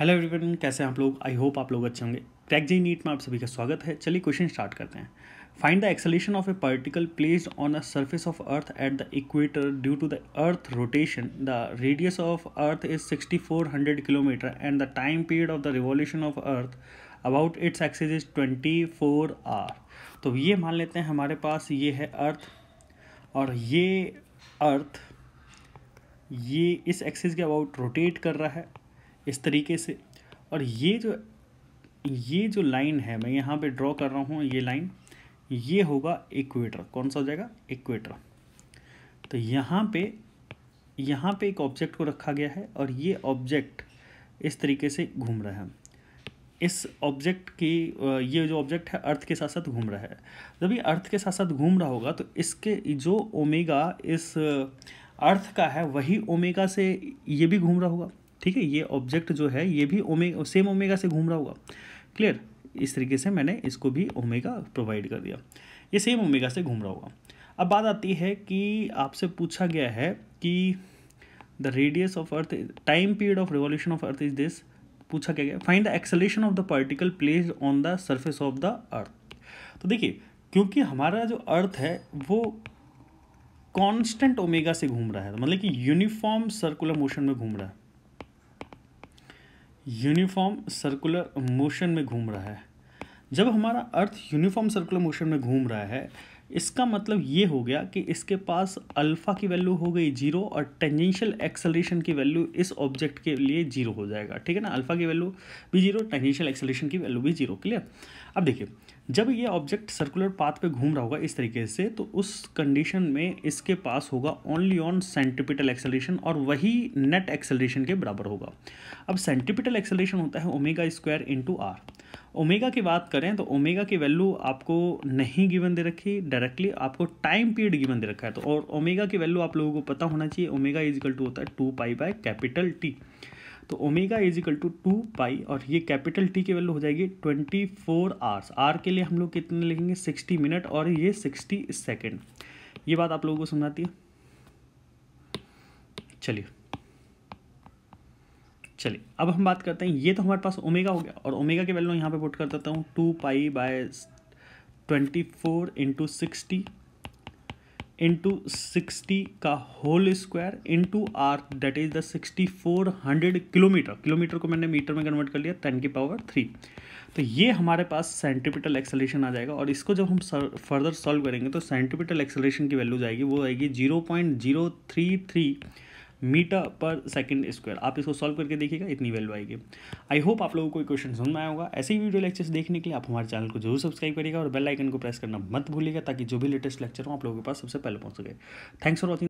hello everyone कैसे हैं आप लोग आई होप आप लोग अच्छे होंगे क्रैक जी नीट में आप सभी का स्वागत है चलिए क्वेश्चन स्टार्ट करते हैं find the acceleration of a particle placed on a surface of earth at the equator due to the earth rotation the radius of earth is 6400 kilometre and the time period of the revolution of earth about its axis is twenty four hour तो ये मान लेते हैं हमारे पास ये है अर्थ और ये अर्थ ये इस एक्सेस के अबाउट रोटेट कर रहा है इस तरीके से और ये जो ये जो लाइन है मैं यहाँ पे ड्रॉ कर रहा हूँ ये लाइन ये होगा इक्वेटर कौन सा हो जाएगा इक्वेटर तो यहाँ पे यहाँ पे एक ऑब्जेक्ट को रखा गया है और ये ऑब्जेक्ट इस तरीके से घूम रहा है इस ऑब्जेक्ट की ये जो ऑब्जेक्ट है अर्थ के साथ साथ घूम रहा है जब ये अर्थ के साथ साथ घूम रहा होगा तो इसके जो ओमेगा इस अर्थ का है वही ओमेगा से ये भी घूम रहा होगा ठीक है ये ऑब्जेक्ट जो है ये भी ओमेगा सेम ओमेगा से घूम रहा होगा क्लियर इस तरीके से मैंने इसको भी ओमेगा प्रोवाइड कर दिया ये सेम ओमेगा से घूम रहा होगा अब बात आती है कि आपसे पूछा गया है कि the radius of earth time period of revolution of earth is this पूछा क्या गया find the acceleration of the particle place on the surface of the earth तो देखिए क्योंकि हमारा जो अर्थ है वो कॉन्स्टेंट ओमेगा से घूम रहा है मतलब कि यूनिफॉर्म सर्कुलर मोशन में घूम रहा है यूनिफॉर्म सर्कुलर मोशन में घूम रहा है जब हमारा अर्थ यूनिफॉर्म सर्कुलर मोशन में घूम रहा है इसका मतलब ये हो गया कि इसके पास अल्फ़ा की वैल्यू हो गई जीरो और टेंजेंशियल एक्सलेशन की वैल्यू इस ऑब्जेक्ट के लिए जीरो हो जाएगा ठीक है ना अल्फ़ा की वैल्यू भी जीरो टेंजेंशियल एक्सलेशन की वैल्यू भी जीरो क्लियर अब देखिए जब ये ऑब्जेक्ट सर्कुलर पाथ पे घूम रहा होगा इस तरीके से तो उस कंडीशन में इसके पास होगा ओनली ऑन सेंटिपिटल एक्सेलरेशन और वही नेट एक्सेलरेशन के बराबर होगा अब सेंटिपिटल एक्सेलरेशन होता है omega square into R omega की बात करें तो ओमेगा की वैल्यू आपको नहीं गिवन दे रखी डायरेक्टली आपको टाइम पीरियड गिवन दे रखा है तो और ओमेगा की वैल्यू आप लोगों को पता होना चाहिए ओमेगा इजिकल टू होता है two pi by capital T तो omega is equal to two pi और ये कैपिटल टी की वैल्यू हो जाएगी ट्वेंटी फोर आवर्स आर के लिए हम लोग कितने लिखेंगे सिक्सटी मिनट और ये सिक्सटी सेकेंड ये बात आप लोगों को समझाती है चलिए चलिए अब हम बात करते हैं ये तो हमारे पास ओमेगा हो गया और ओमेगा की वैल्यू यहाँ पे पुट कर देता हूँ two pi by twenty four into sixty into sixty का whole square into R that is the sixty four hundred kilometre kilometre को मैंने मीटर में कन्वर्ट कर लिया टेन की पावर थ्री तो ये हमारे पास सेंट्रीपिटल एक्सेलेशन आ जाएगा और इसको जब हम फर्दर सॉल्व करेंगे तो सेंट्रीपिटल एक्सेलेशन की वैल्यू जाएगी वो आएगी zero point zero three three metre per second square आप इसको सॉल्व करके देखिएगा इतनी वैल्यू आएगी आई होप आप लोगों को क्वेश्चन समझ में आया होगा ऐसे ही वीडियो लेक्चर्स देखने के लिए आप हमारे चैनल को जरूर सब्सक्राइब करिएगा और बेल आइकन को प्रेस करना मत भूलिएगा ताकि जो भी लेटेस्ट लेक्चर हो आप लोगों के पास सबसे पहले पहुंच सके थैंक्स फॉर वॉचिंग